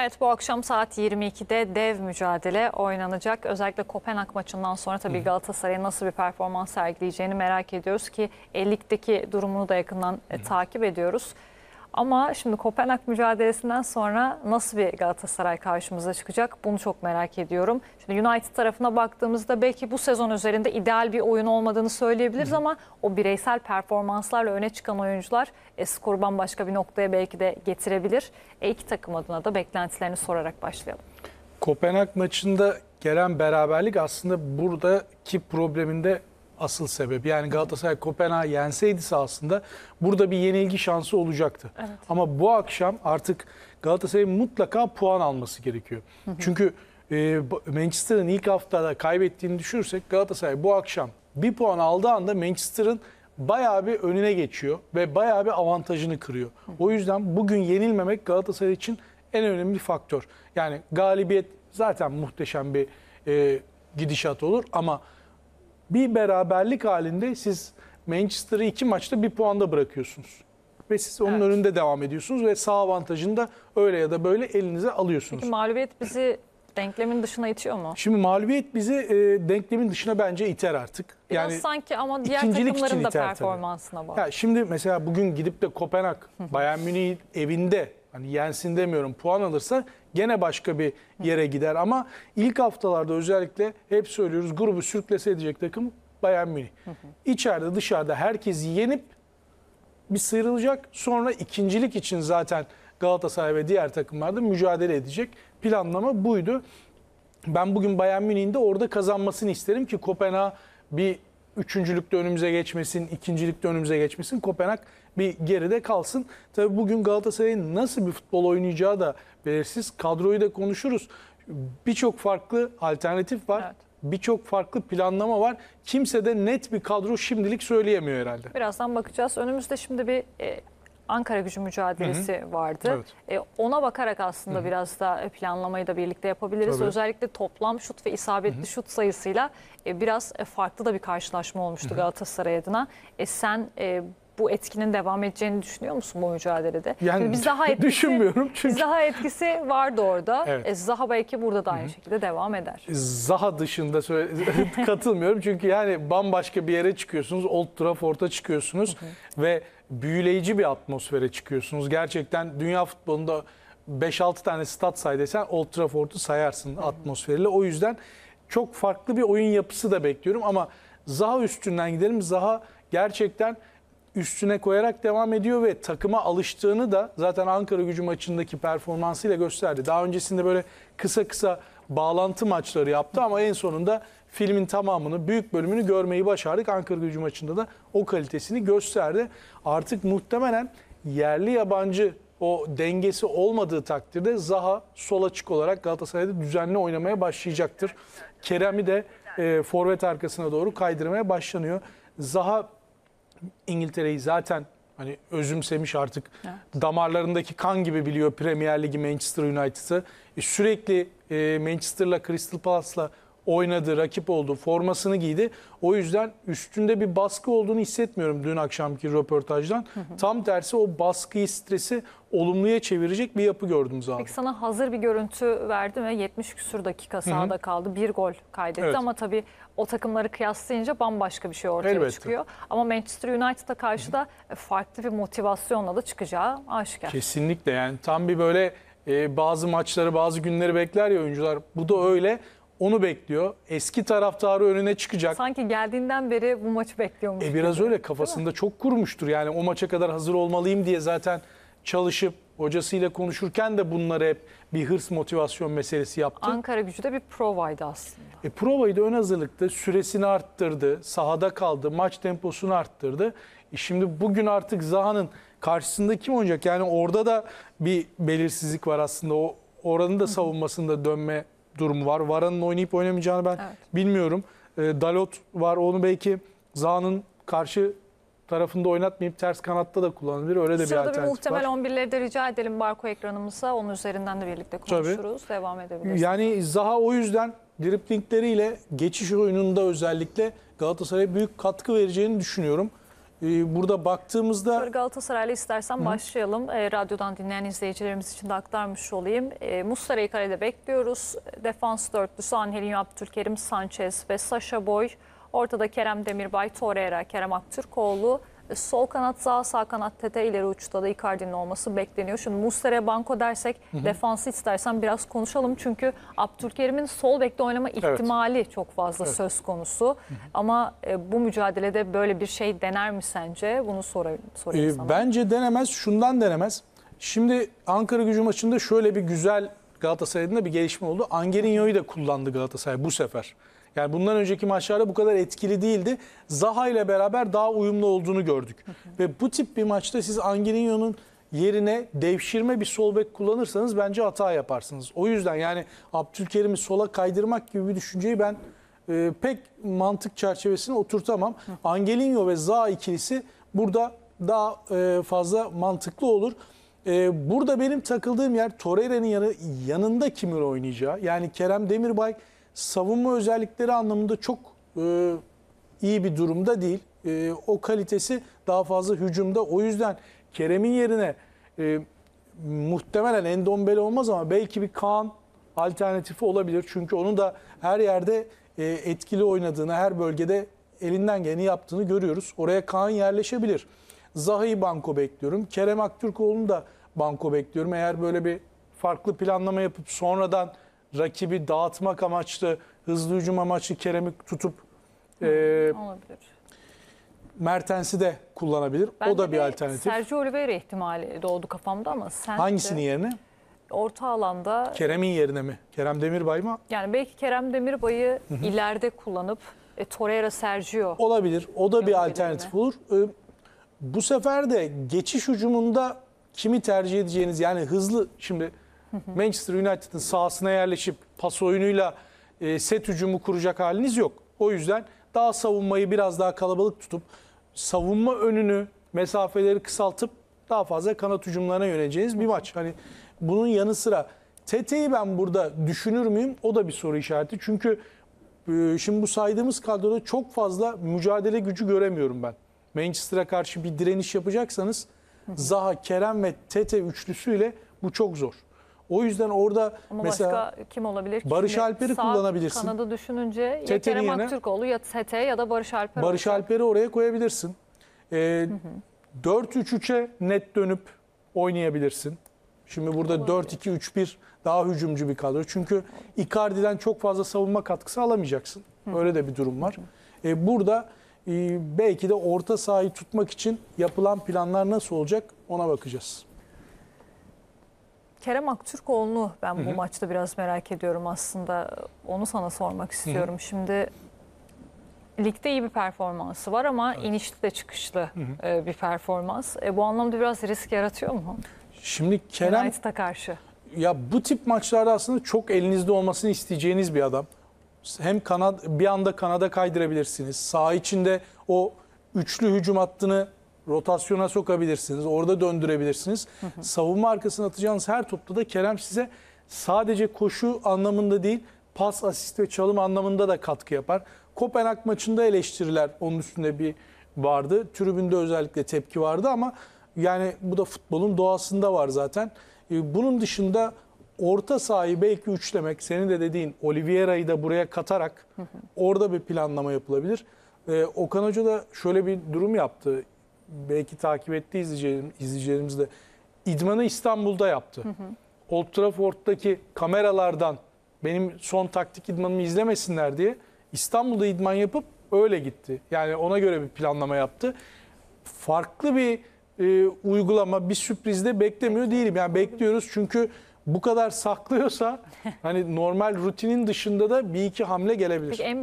Evet bu akşam saat 22'de dev mücadele oynanacak. Özellikle Kopenhag maçından sonra tabii Galatasaray'ın nasıl bir performans sergileyeceğini merak ediyoruz ki elikteki durumunu da yakından e, takip ediyoruz. Ama şimdi Kopenhag mücadelesinden sonra nasıl bir Galatasaray karşımıza çıkacak bunu çok merak ediyorum. Şimdi United tarafına baktığımızda belki bu sezon üzerinde ideal bir oyun olmadığını söyleyebiliriz Hı. ama o bireysel performanslarla öne çıkan oyuncular e, skoru bambaşka bir noktaya belki de getirebilir. E, iki takım adına da beklentilerini sorarak başlayalım. Kopenhag maçında gelen beraberlik aslında buradaki probleminde asıl sebep. Yani Galatasaray Kopenhag yenseydi aslında burada bir yenilgi şansı olacaktı. Evet. Ama bu akşam artık Galatasaray'ın mutlaka puan alması gerekiyor. Hı hı. Çünkü e, Manchester'ın ilk haftada kaybettiğini düşünürsek Galatasaray bu akşam bir puan aldığı anda Manchester'ın bayağı bir önüne geçiyor ve bayağı bir avantajını kırıyor. Hı. O yüzden bugün yenilmemek Galatasaray için en önemli faktör. Yani galibiyet zaten muhteşem bir e, gidişat olur ama bir beraberlik halinde siz Manchester'ı iki maçta bir puanda bırakıyorsunuz. Ve siz onun evet. önünde devam ediyorsunuz ve sağ avantajını da öyle ya da böyle elinize alıyorsunuz. Peki mağlubiyet bizi denklemin dışına itiyor mu? Şimdi mağlubiyet bizi e, denklemin dışına bence iter artık. Biraz yani sanki ama diğer takımların da performansına bağlı. Ya şimdi mesela bugün gidip de Kopenhag, Bayern Münih evinde Hani yensin demiyorum puan alırsa gene başka bir yere gider ama ilk haftalarda özellikle hep söylüyoruz grubu sürklese edecek takım Bayern Münih. İçeride dışarıda herkesi yenip bir sıyrılacak. Sonra ikincilik için zaten Galatasaray ve diğer takımlarda mücadele edecek. Planlama buydu. Ben bugün Bayern Münih'in de orada kazanmasını isterim ki Kopenhag bir üçüncülükte önümüze geçmesin, ikincilikte önümüze geçmesin. Kopenhag bir geride kalsın. Tabi bugün Galatasaray'ın nasıl bir futbol oynayacağı da belirsiz. Kadroyu da konuşuruz. Birçok farklı alternatif var. Evet. Birçok farklı planlama var. Kimse de net bir kadro şimdilik söyleyemiyor herhalde. Birazdan bakacağız. Önümüzde şimdi bir e, Ankara gücü mücadelesi hı hı. vardı. Evet. E, ona bakarak aslında hı hı. biraz da planlamayı da birlikte yapabiliriz. Tabii. Özellikle toplam şut ve isabetli hı hı. şut sayısıyla e, biraz e, farklı da bir karşılaşma olmuştu hı hı. Galatasaray adına. E, sen e, bu etkinin devam edeceğini düşünüyor musun bu mücadelede? Yani Şimdi biz daha etkisi, düşünmüyorum çünkü. Biz daha etkisi vardı orada. Evet. E, Zaha belki burada da aynı Hı-hı. şekilde devam eder. E, Zaha dışında katılmıyorum çünkü yani bambaşka bir yere çıkıyorsunuz. Old Trafford'a çıkıyorsunuz Hı-hı. ve büyüleyici bir atmosfere çıkıyorsunuz. Gerçekten dünya futbolunda 5-6 tane stat say desen Old Trafford'u sayarsın Hı-hı. atmosferiyle. O yüzden çok farklı bir oyun yapısı da bekliyorum ama Zaha üstünden gidelim. Zaha gerçekten üstüne koyarak devam ediyor ve takıma alıştığını da zaten Ankara gücü maçındaki performansıyla gösterdi. Daha öncesinde böyle kısa kısa bağlantı maçları yaptı ama en sonunda filmin tamamını, büyük bölümünü görmeyi başardık. Ankara gücü maçında da o kalitesini gösterdi. Artık muhtemelen yerli yabancı o dengesi olmadığı takdirde Zaha sol açık olarak Galatasaray'da düzenli oynamaya başlayacaktır. Kerem'i de e, forvet arkasına doğru kaydırmaya başlanıyor. Zaha İngiltere'yi zaten hani özümsemiş artık. Evet. Damarlarındaki kan gibi biliyor Premier Ligi Manchester United'ı. E, sürekli e, Manchester'la Crystal Palace'la oynadı, rakip oldu, formasını giydi. O yüzden üstünde bir baskı olduğunu hissetmiyorum dün akşamki röportajdan. Hı hı. Tam tersi o baskıyı, stresi olumluya çevirecek bir yapı gördüm zaten. Peki sana hazır bir görüntü verdim ve 70 küsur dakika sahada hı hı. kaldı. Bir gol kaydetti evet. ama tabii o takımları kıyaslayınca bambaşka bir şey ortaya Elbette. çıkıyor. Ama Manchester United'a karşı da farklı bir motivasyonla da çıkacağı aşikar. Kesinlikle yani tam bir böyle e, bazı maçları bazı günleri bekler ya oyuncular. Bu da öyle. Onu bekliyor. Eski taraftarı önüne çıkacak. Sanki geldiğinden beri bu maçı bekliyormuş. E biraz gibi. öyle kafasında çok kurmuştur. Yani o maça kadar hazır olmalıyım diye zaten çalışıp hocasıyla konuşurken de bunları hep bir hırs motivasyon meselesi yaptı. Ankara gücü de bir provaydı aslında. E, provaydı ön hazırlıkta süresini arttırdı, sahada kaldı, maç temposunu arttırdı. E, şimdi bugün artık Zaha'nın karşısında kim oynayacak? Yani orada da bir belirsizlik var aslında. O oranın da savunmasında dönme durumu var. Vara'nın oynayıp oynamayacağını ben evet. bilmiyorum. E, Dalot var onu belki Zaha'nın karşı tarafında oynatmayıp ters kanatta da kullanabilir Öyle de Sırada bir alternatif var. Sırada bir muhtemel var. 11'leri de rica edelim Barko ekranımıza. Onun üzerinden de birlikte konuşuruz. Tabii. Devam edebiliriz. Yani Zaha o yüzden driplikleriyle geçiş oyununda özellikle Galatasaray'a büyük katkı vereceğini düşünüyorum. Ee, burada baktığımızda... Galatasaray'la istersen Hı. başlayalım. Ee, radyodan dinleyen izleyicilerimiz için de aktarmış olayım. E, ee, Mustara'yı kalede bekliyoruz. Defans dörtlüsü Angelinho, Abdülkerim, Sanchez ve Sasha Boy. Ortada Kerem Demirbay, Torreira, Kerem Aktürkoğlu, Sol kanat sağ sağ kanat Tete ileri uçta da Icardi'nin olması bekleniyor. Şimdi Mustere banko dersek hı hı. defansı istersen biraz konuşalım. Çünkü Abdülkerim'in sol bekte oynama ihtimali evet. çok fazla evet. söz konusu. Hı hı. Ama e, bu mücadelede böyle bir şey dener mi sence? Bunu sorayım, sorayım ee, sana. Bence denemez. Şundan denemez. Şimdi Ankara gücü maçında şöyle bir güzel Galatasaray'ın da bir gelişme oldu. Angerinho'yu da kullandı Galatasaray bu sefer. Yani bundan önceki maçlarda bu kadar etkili değildi. Zaha ile beraber daha uyumlu olduğunu gördük. Hı hı. Ve bu tip bir maçta siz Angelinho'nun yerine devşirme bir sol bek kullanırsanız bence hata yaparsınız. O yüzden yani Abdülkerim'i sola kaydırmak gibi bir düşünceyi ben e, pek mantık çerçevesine oturtamam. Hı. Angelinho ve Zaha ikilisi burada daha e, fazla mantıklı olur. E, burada benim takıldığım yer Torreira'nın yanı, yanında kimin oynayacağı. Yani Kerem Demirbay savunma özellikleri anlamında çok e, iyi bir durumda değil. E, o kalitesi daha fazla hücumda. O yüzden Kerem'in yerine e, muhtemelen Endombele olmaz ama belki bir Kaan alternatifi olabilir. Çünkü onu da her yerde e, etkili oynadığını, her bölgede elinden geleni yaptığını görüyoruz. Oraya Kaan yerleşebilir. Zaha'yı banko bekliyorum. Kerem Aktürkoğlu'nu da banko bekliyorum. Eğer böyle bir farklı planlama yapıp sonradan rakibi dağıtmak amaçlı, hızlı hücum amaçlı Kerem'i tutup e, Mertens'i de kullanabilir. Bence o da bir alternatif. Sergio Oliveira ihtimali doğdu kafamda ama sen Hangisinin yerine? Orta alanda Kerem'in yerine mi? Kerem Demirbay mı? Yani belki Kerem Demirbay'ı ileride kullanıp e, Torreira Sergio olabilir. O da bir alternatif mi? olur. E, bu sefer de geçiş hücumunda kimi tercih edeceğiniz yani hızlı şimdi Manchester United'ın sahasına yerleşip pas oyunuyla e, set hücumu kuracak haliniz yok. O yüzden daha savunmayı biraz daha kalabalık tutup savunma önünü mesafeleri kısaltıp daha fazla kanat hücumlarına yöneceğiniz bir maç. Hani bunun yanı sıra Tete'yi ben burada düşünür müyüm? O da bir soru işareti. Çünkü e, şimdi bu saydığımız kadroda çok fazla mücadele gücü göremiyorum ben. Manchester'a karşı bir direniş yapacaksanız Zaha, Kerem ve Tete üçlüsüyle bu çok zor. O yüzden orada Ama mesela başka kim olabilir Barış Alper'i kullanabilirsin. Kanada düşününce ya Kerem yine- Aktürkoğlu ya Tete ya da Barış Alper Barış olacak. Alper'i oraya koyabilirsin. Ee, 4-3-3'e net dönüp oynayabilirsin. Şimdi burada 4-2-3-1 daha hücumcu bir kadro. Çünkü Icardi'den çok fazla savunma katkısı alamayacaksın. Öyle de bir durum var. Ee, burada e, belki de orta sahayı tutmak için yapılan planlar nasıl olacak ona bakacağız. Kerem Aktürkoğlu'nu ben bu Hı -hı. maçta biraz merak ediyorum aslında. Onu sana sormak istiyorum. Hı -hı. Şimdi ligde iyi bir performansı var ama evet. inişli de çıkışlı Hı -hı. E, bir performans. E, bu anlamda biraz risk yaratıyor mu? Şimdi Kerem... United'a karşı. Ya bu tip maçlarda aslında çok elinizde olmasını isteyeceğiniz bir adam. Hem kanat bir anda kanada kaydırabilirsiniz. Sağ içinde o üçlü hücum hattını rotasyona sokabilirsiniz. Orada döndürebilirsiniz. Hı hı. Savunma arkasına atacağınız her topta da Kerem size sadece koşu anlamında değil pas, asist ve çalım anlamında da katkı yapar. Kopenhag maçında eleştiriler onun üstünde bir vardı. Tribünde özellikle tepki vardı ama yani bu da futbolun doğasında var zaten. Ee, bunun dışında orta sahayı belki üçlemek, senin de dediğin Oliveira'yı da buraya katarak hı hı. orada bir planlama yapılabilir. Ee, Okan Hoca da şöyle bir durum yaptı belki takip etti izleyicilerim, izleyicilerimiz de idmanı İstanbul'da yaptı. Hı hı. Old Trafford'daki kameralardan benim son taktik idmanımı izlemesinler diye İstanbul'da idman yapıp öyle gitti. Yani ona göre bir planlama yaptı. Farklı bir e, uygulama, bir sürpriz de beklemiyor değilim. Yani bekliyoruz çünkü bu kadar saklıyorsa hani normal rutinin dışında da bir iki hamle gelebilir. Peki,